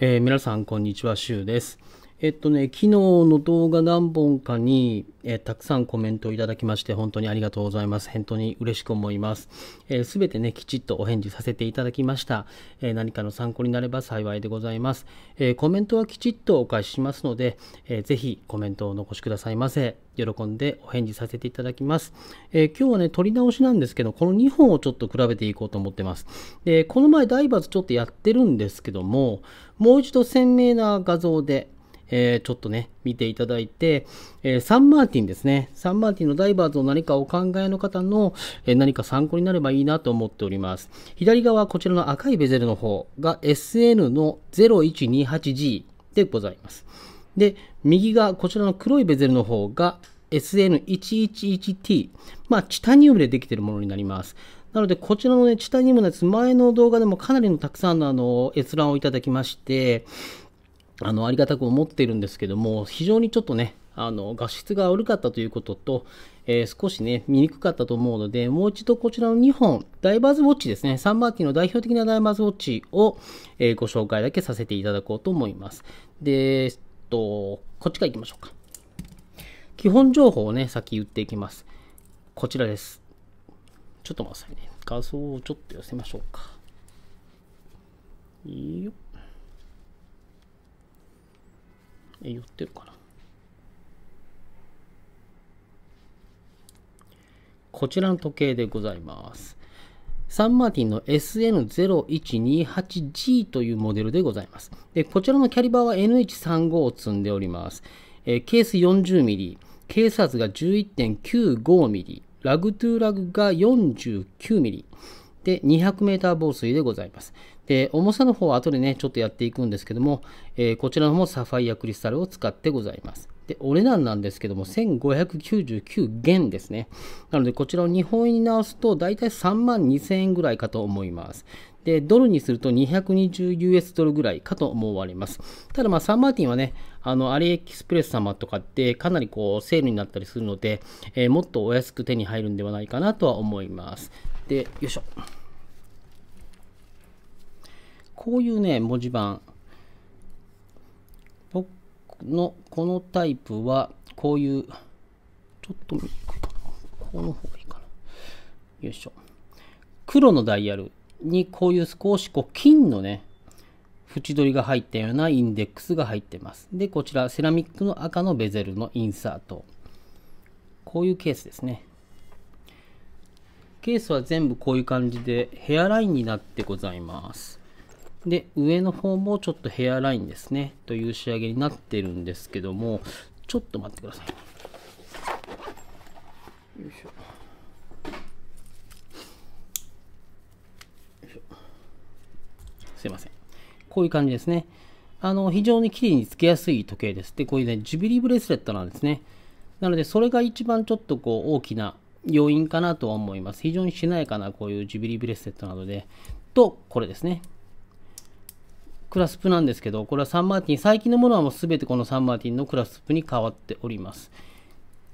えー、皆さんこんにちは、シュウです。えっとね、昨日の動画何本かに、えたくさんコメントをいただきまして、本当にありがとうございます。本当に嬉しく思います。す、えー、べ、てね、きちっとお返事させていただきました。えー、何かの参考になれば幸いでございます、えー、コメントはきちっとお返ししますので、えー、ぜひコメントをお残しくださいませ。喜んでお返事させていただきます。えー、今日はね、取り直しなんですけど、この2本をちょっと比べていこうと思ってます。で、この前、ダイバーズちょっとやってるんですけども、もう一度鮮明な画像で、えー、ちょっとね、見ていただいて、えー、サンマーティンですね。サンマーティンのダイバーズを何かお考えの方の、えー、何か参考になればいいなと思っております。左側、こちらの赤いベゼルの方が SN の 0128G でございます。で、右側、こちらの黒いベゼルの方が SN111T。まあ、チタニウムでできているものになります。なので、こちらのね、チタニウムのやつ、前の動画でもかなりのたくさんのあの閲覧をいただきまして、あのありがたく思ってるんですけども、非常にちょっとね、あの画質が悪かったということと、えー、少しね、見にくかったと思うので、もう一度こちらの2本、ダイバーズウォッチですね、サンマーキーの代表的なダイバーズウォッチを、えー、ご紹介だけさせていただこうと思います。で、えっと、こっちからいきましょうか。基本情報をね、先言っていきます。こちらです。ちょっと待ってくださいね。画像をちょっと寄せましょうか。よっ。え寄ってるかなこちらの時計でございますサンマーティンの SN0128G というモデルでございますでこちらのキャリバーは NH35 を積んでおります、えケース 40mm ケース圧が 11.95mm ラグトゥーラグが 49mm で、200m 防水でございます。で、重さの方は後でね、ちょっとやっていくんですけども、えー、こちらの方サファイアクリスタルを使ってございます。で、お値段なんですけども、1599元ですね。なので、こちらを日本円に直すと、だいたい3万2000円ぐらいかと思います。で、ドルにすると 220US ドルぐらいかと思われます。ただ、まあ、サンマーティンはね、あの、アリエキスプレス様とかってかなりこう、セールになったりするので、えー、もっとお安く手に入るんではないかなとは思います。で、よいしょ。こういうね、文字盤。僕の、このタイプは、こういう、ちょっと見にくいかな。この方がいいかな。よいしょ。黒のダイヤルにこういう少しこう金のね、縁取りが入ったようなインデックスが入ってます。で、こちらセラミックの赤のベゼルのインサート。こういうケースですね。ケースは全部こういう感じでヘアラインになってございます。で、上の方もちょっとヘアラインですね、という仕上げになってるんですけども、ちょっと待ってください。よいしょ。よいしょすいません。こういう感じですね。あの、非常に綺麗につけやすい時計です。で、こういうね、ジュビリーブレスレットなんですね。なので、それが一番ちょっとこう、大きな要因かなとは思います。非常にしなやかなこういうジュビリーブレスレットなどで、と、これですね。クラスプなんですけど、これはサンマーティン、最近のものはもう全てこのサンマーティンのクラスプに変わっております。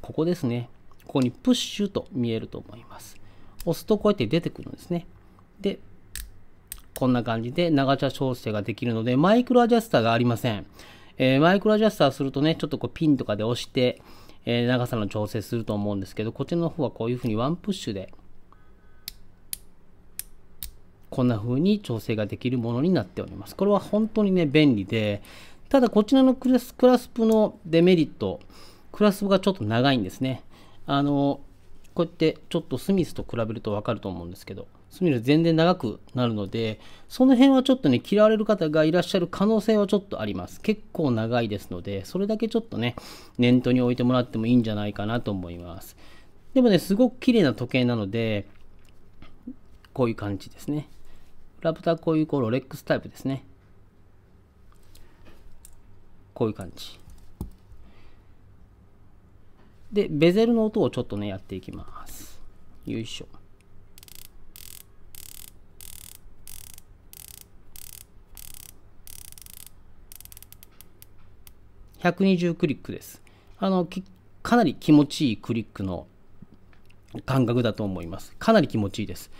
ここですね。ここにプッシュと見えると思います。押すとこうやって出てくるんですね。で、こんな感じで長茶調整ができるので、マイクロアジャスターがありません。えー、マイクロアジャスターするとね、ちょっとこうピンとかで押して、えー、長さの調整すると思うんですけど、こちらの方はこういうふうにワンプッシュで、こんな風に調整ができるものになっております。これは本当にね、便利で、ただこちらのクラスクラスプのデメリット、クラスプがちょっと長いんですね。あの、こうやってちょっとスミスと比べるとわかると思うんですけど、そうい全然長くなるので、その辺はちょっとね、嫌われる方がいらっしゃる可能性はちょっとあります。結構長いですので、それだけちょっとね、念頭に置いてもらってもいいんじゃないかなと思います。でもね、すごく綺麗な時計なので、こういう感じですね。ラプターこういうこうロレックスタイプですね。こういう感じ。で、ベゼルの音をちょっとね、やっていきます。よいしょ。120クリックです。あの、かなり気持ちいいクリックの感覚だと思います。かなり気持ちいいです。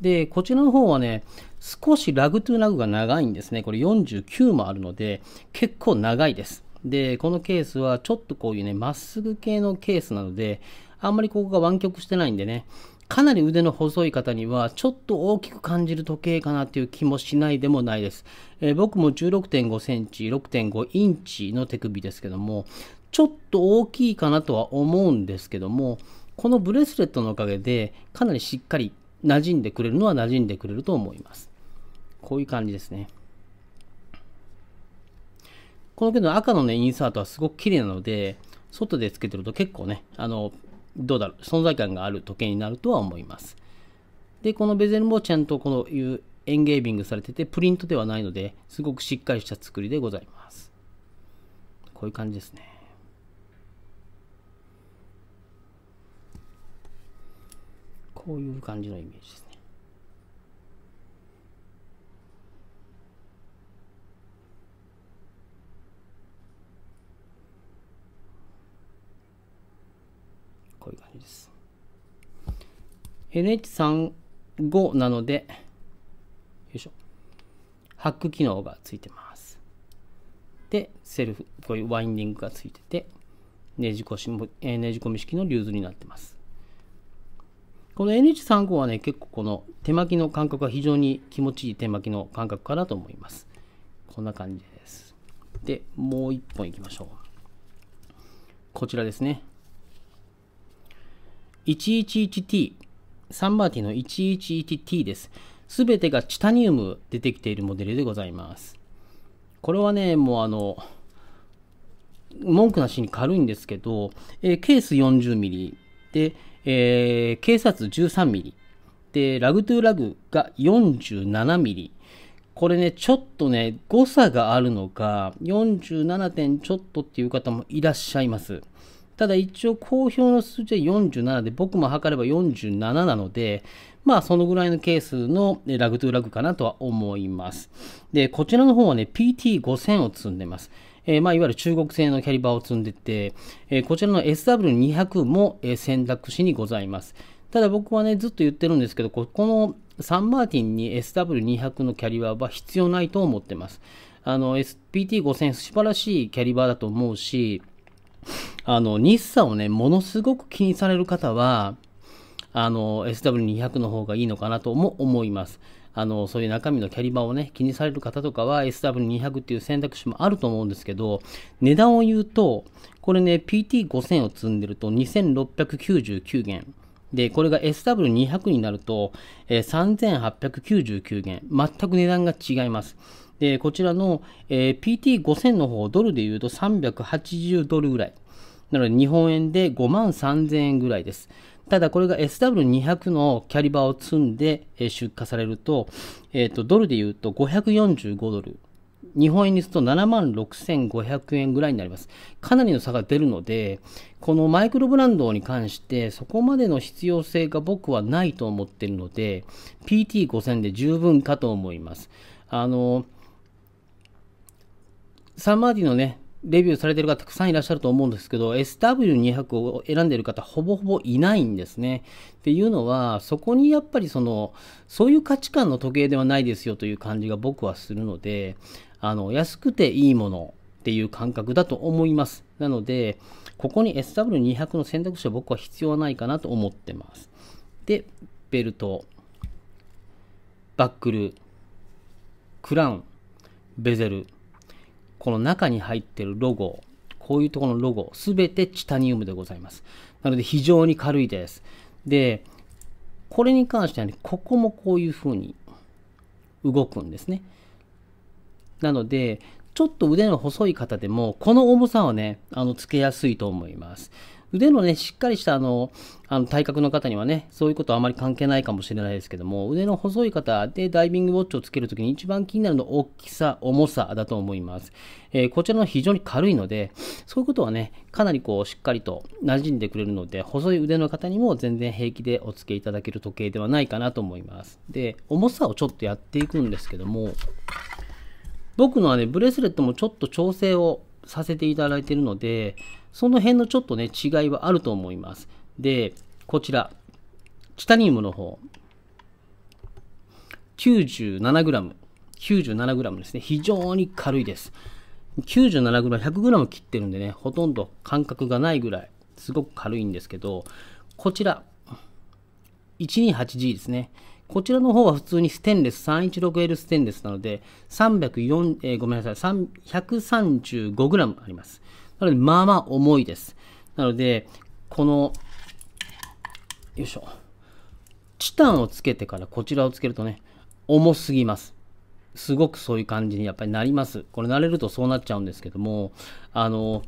で、こちらの方はね、少しラグトゥーラグが長いんですね。これ49もあるので、結構長いです。で、このケースはちょっとこういうね、まっすぐ系のケースなので、あんまりここが湾曲してないんでね、かなり腕の細い方にはちょっと大きく感じる時計かなという気もしないでもないです。えー、僕も16.5センチ、6.5インチの手首ですけども、ちょっと大きいかなとは思うんですけども、このブレスレットのおかげでかなりしっかり馴染んでくれるのは馴染んでくれると思います。こういう感じですね。このけど赤のね、インサートはすごく綺麗なので、外でつけてると結構ね、あの、どうだろう、存在感がある時計になるとは思います。で、このベゼルもちゃんとこのいうエンゲービングされてて、プリントではないので、すごくしっかりした作りでございます。こういう感じですね。こういう感じのイメージですね。NH35 なので、よいしょ。ハック機能がついてます。で、セルフ、こういうワインディングがついてて、ねじこしねじ込み式の流図になってます。この NH35 はね、結構この手巻きの感覚が非常に気持ちいい手巻きの感覚かなと思います。こんな感じです。で、もう一本いきましょう。こちらですね。111t サンバーティの 11ETT です。すべてがチタニウム出てきているモデルでございます。これはね、もうあの、文句なしに軽いんですけど、えー、ケース 40mm で、えー、警察 13mm で、ラグトゥーラグが 47mm。これね、ちょっとね、誤差があるのか、47点ちょっとっていう方もいらっしゃいます。ただ一応公表の数字は47で、僕も測れば47なので、まあそのぐらいのケースのラグトゥラグかなとは思います。で、こちらの方はね、PT5000 を積んでます。えー、まあ、いわゆる中国製のキャリバーを積んでて、えー、こちらの SW200 も、え選択肢にございます。ただ僕はね、ずっと言ってるんですけど、ここのサンマーティンに SW200 のキャリバーは必要ないと思ってます。あの、SPT5000 素晴らしいキャリバーだと思うし、あの、日産をね、ものすごく気にされる方は、あの、SW200 の方がいいのかなとも思います。あの、そういう中身のキャリバーをね、気にされる方とかは SW200 っていう選択肢もあると思うんですけど、値段を言うと、これね、PT5000 を積んでると2699元。で、これが SW200 になると、えー、3899元。全く値段が違います。で、こちらの、えー、PT5000 の方、ドルで言うと380ドルぐらい。なので、日本円で5万3000円ぐらいです。ただ、これが SW200 のキャリバーを積んで、え出荷されると、えっ、ー、と、ドルで言うと545ドル。日本円にすると7万6500円ぐらいになります。かなりの差が出るので、このマイクロブランドに関してそこまでの必要性が僕はないと思っているので、PT5000 で十分かと思います。あの、サンマーディのね、レビューされてる方たくさんいらっしゃると思うんですけど、SW200 を選んでる方ほぼほぼいないんですね。っていうのは、そこにやっぱりその、そういう価値観の時計ではないですよという感じが僕はするので、あの、安くていいものっていう感覚だと思います。なので、ここに SW200 の選択肢は僕は必要ないかなと思ってます。で、ベルト、バックル、クラウン、ベゼル、この中に入ってるロゴ、こういうところのロゴ、すべてチタニウムでございます。なので非常に軽いです。で、これに関してはね、ここもこういうふうに動くんですね。なので、ちょっと腕の細い方でも、この重さをね、あの、つけやすいと思います。腕のね、しっかりしたあの、あの体格の方にはね、そういうことはあまり関係ないかもしれないですけども、腕の細い方でダイビングウォッチをつけるときに一番気になるのは大きさ、重さだと思います。えー、こちらの非常に軽いので、そういうことはね、かなりこう、しっかりと馴染んでくれるので、細い腕の方にも全然平気でお付けいただける時計ではないかなと思います。で、重さをちょっとやっていくんですけども、僕のはね、ブレスレットもちょっと調整をさせていただいているので、その辺のちょっとね、違いはあると思います。で、こちら、チタニウムの方、97g、97g ですね。非常に軽いです。97g、100g 切ってるんでね、ほとんど感覚がないぐらい、すごく軽いんですけど、こちら、128G ですね。こちらの方は普通にステンレス 316L ステンレスなので、304、えー、ごめんなさい、135g あります。なので、まあまあ重いです。なので、この、よいしょ。チタンをつけてからこちらをつけるとね、重すぎます。すごくそういう感じにやっぱりなります。これ慣れるとそうなっちゃうんですけども、あの、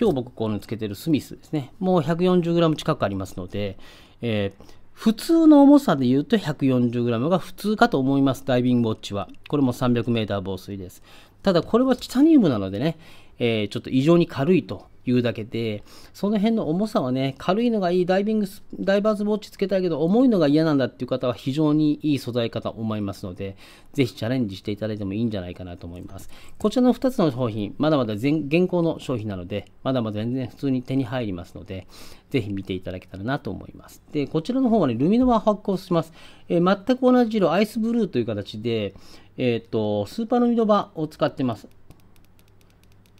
今日僕このつけてるスミスですね。もう 140g 近くありますので、えー普通の重さで言うと 140g が普通かと思います、ダイビングウォッチは。これも 300m 防水です。ただこれはチタニウムなのでね、えー、ちょっと異常に軽いと言うだけで、その辺の重さはね、軽いのがいい、ダイビング、ダイバーズウォッチつけたいけど、重いのが嫌なんだっていう方は非常にいい素材かと思いますので、ぜひチャレンジしていただいてもいいんじゃないかなと思います。こちらの2つの商品、まだまだ現行の商品なので、まだまだ全然普通に手に入りますので、ぜひ見ていただけたらなと思います。で、こちらの方はね、ルミノバ発行します。えー、全く同じ色、アイスブルーという形で、えっ、と、スーパールミノバを使ってます。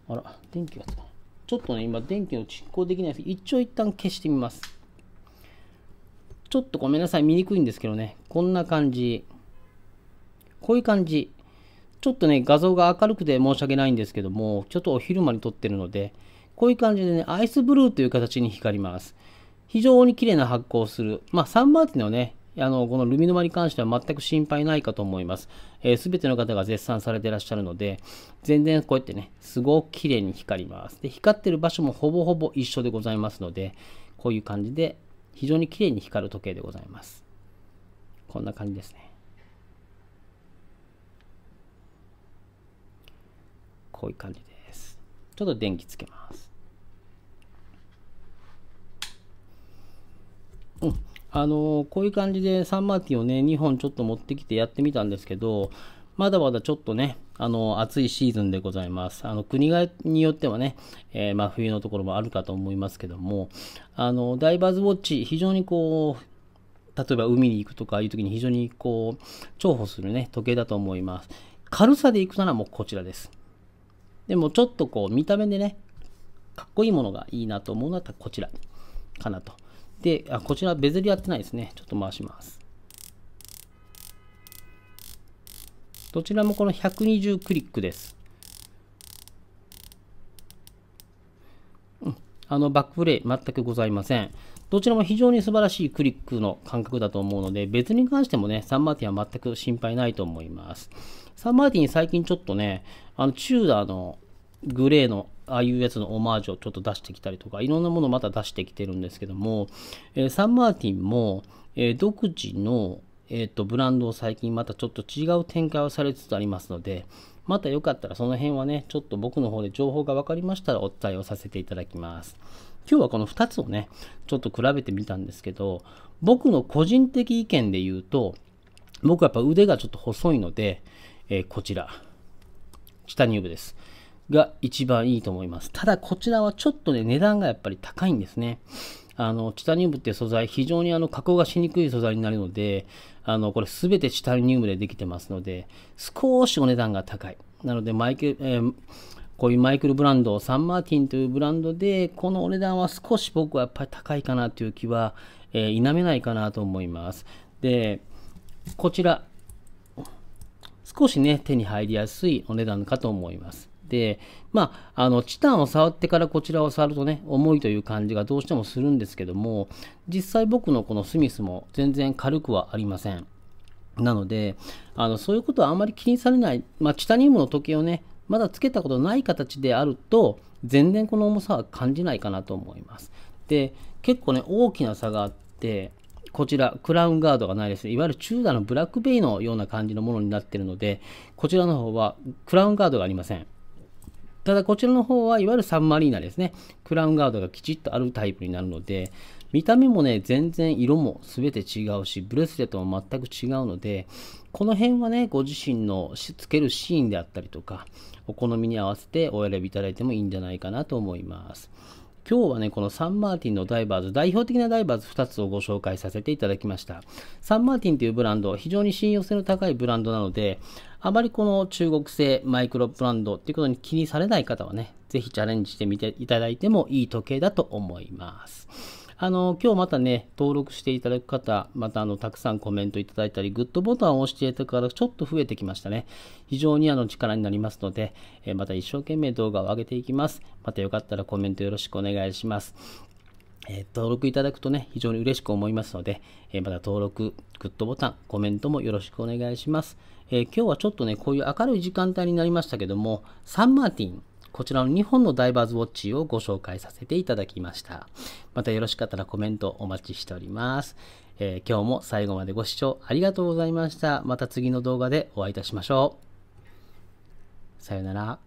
あら、電気がつかちょっとね、今電気の実行できないです。一応一旦消してみます。ちょっとごめんなさい、見にくいんですけどね、こんな感じ。こういう感じ。ちょっとね、画像が明るくて申し訳ないんですけども、ちょっとお昼間に撮ってるので、こういう感じでね、アイスブルーという形に光ります。非常に綺麗な発光する。まあ、サンマーティのね、あの、このルミノマに関しては全く心配ないかと思います。す、えー、べ、ての方が絶賛されていらっしゃるので、全然こうやってね、すごく綺麗に光ります。で、光ってる場所もほぼほぼ一緒でございますので、こういう感じで、非常に綺麗に光る時計でございます。こんな感じですね。こういう感じです。ちょっと電気つけます。うん、あのこういう感じでサンマーティンをね、2本ちょっと持ってきてやってみたんですけど、まだまだちょっとね、あの、暑いシーズンでございます。あの、国がによってはね、えー、真冬のところもあるかと思いますけども、あの、ダイバーズウォッチ、非常にこう、例えば海に行くとかいう時に非常にこう、重宝するね、時計だと思います。軽さで行くならもうこちらです。でもちょっとこう、見た目でね、かっこいいものがいいなと思うのはらこちらかなと。て、あ、こちらゼルやってないですね。ちょっと回します。どちらもこの120クリックです。うん、あのバックプレイ全くございません。どちらも非常に素晴らしいクリックの感覚だと思うので、別に関してもね、サンマーティンは全く心配ないと思います。サンマーティン最近ちょっとね、あのチューダーのグレーのああいうやつのオマージュをちょっと出してきたりとか、いろんなものまた出してきてるんですけども、えー、サンマーティンも、えー、独自の、えーと、ブランドを最近またちょっと違う展開をされつつありますので、またよかったらその辺はね、ちょっと僕の方で情報が分かりましたらお伝えをさせていただきます。今日はこの2つをね、ちょっと比べてみたんですけど、僕の個人的意見で言うと、僕はやっぱ腕がちょっと細いので、えー、こちら、チタニウムです。が一番いいと思います。ただこちらはちょっとね、値段がやっぱり高いんですね。あの、チタニウムって素材、非常にあの、加工がしにくい素材になるので、あの、これすべてチタニウムでできてますので、少しお値段が高い。なので、マイケル、えー、こういうマイクルブランド、サンマーティンというブランドで、このお値段は少し僕はやっぱり高いかなという気は、えー、否めないかなと思います。で、こちら、少しね、手に入りやすいお値段かと思います。、まあ、あの、チタンを触ってからこちらを触るとね、重いという感じがどうしてもするんですけども、実際僕のこのスミスも全然軽くはありません。なので、あの、そういうことはあんまり気にされない、まあ、チタニウムの時計をね、まだつけたことない形であると、全然この重さは感じないかなと思います。で、結構ね、大きな差があって、こちら、クラウンガードがないです。いわゆる中段のブラックベイのような感じのものになっているので、こちらの方はクラウンガードがありません。ただこちらの方はいわゆるサンマリーナですね。クラウンガードがきちっとあるタイプになるので、見た目もね、全然色も全て違うし、ブレスレットも全く違うので、この辺はね、ご自身のつけるシーンであったりとか、お好みに合わせてお選びいただいてもいいんじゃないかなと思います。今日はね、このサンマーティンのダイバーズ、代表的なダイバーズ2つをご紹介させていただきました。サンマーティンというブランド、非常に信用性の高いブランドなので、あまりこの中国製マイクロブランドっていうことに気にされない方はね、ぜひチャレンジしてみていただいてもいい時計だと思います。あの、今日またね、登録していただく方、またあの、たくさんコメントいただいたり、グッドボタンを押していただく方、ちょっと増えてきましたね。非常にあの、力になりますので、えまた一生懸命動画を上げていきます。またよかったらコメントよろしくお願いします。えー、登録いただくとね、非常に嬉しく思いますので、えー、また登録、グッドボタン、コメントもよろしくお願いします。えー、今日はちょっとね、こういう明るい時間帯になりましたけども、サンマーティン、こちらの2本のダイバーズウォッチをご紹介させていただきました。またよろしかったらコメントお待ちしております。えー、今日も最後までご視聴ありがとうございました。また次の動画でお会いいたしましょう。さようなら。